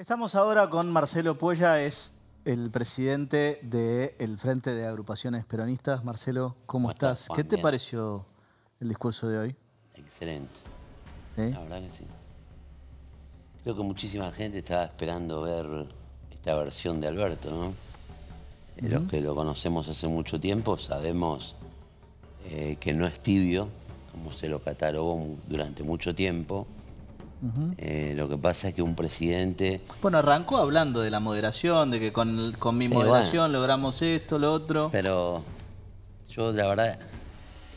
Estamos ahora con Marcelo Puella, es el presidente del Frente de Agrupaciones Peronistas. Marcelo, ¿cómo, estás? ¿Qué te pareció el discurso de hoy? Excelente. La verdad que sí. Creo que muchísima gente estaba esperando ver esta versión de Alberto, ¿no? Los que lo conocemos hace mucho tiempo sabemos eh, que no es tibio, como se lo catalogó durante mucho tiempo eh, lo que pasa es que un presidente... Bueno, arrancó hablando de la moderación, de que con, mi moderación logramos esto, lo otro. Pero yo la verdad,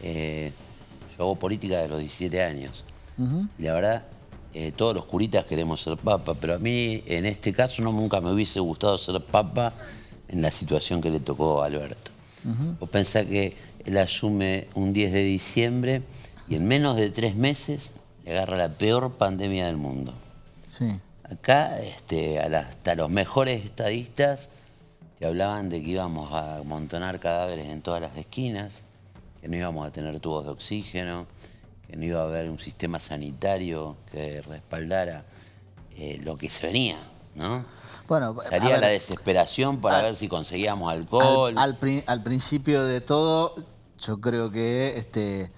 eh, yo hago política de los 17 años. la verdad, eh, todos los curitas queremos ser papa, pero a mí en este caso no nunca me hubiese gustado ser papa en la situación que le tocó a Alberto. o que él asume un 10 de diciembre y en menos de tres meses le agarra la peor pandemia del mundo. Sí. Acá, este, hasta los mejores estadistas te hablaban de que íbamos a amontonar cadáveres en todas las esquinas, que no íbamos a tener tubos de oxígeno, que no iba a haber un sistema sanitario que respaldara eh, lo que se venía, ¿no? Bueno, Salía la desesperación para ver si conseguíamos alcohol. Al, al, principio de todo, yo creo que este,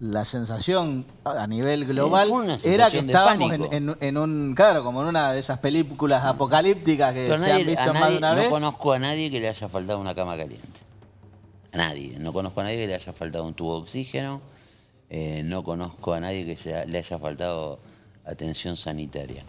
la sensación a nivel eh, global era que estábamos en, un, claro, como en una de esas películas apocalípticas que se han visto una no vez. No conozco a nadie que le haya faltado una cama caliente. A nadie. No conozco a nadie que le haya faltado un tubo de oxígeno. Eh, no conozco a nadie que le haya faltado atención sanitaria.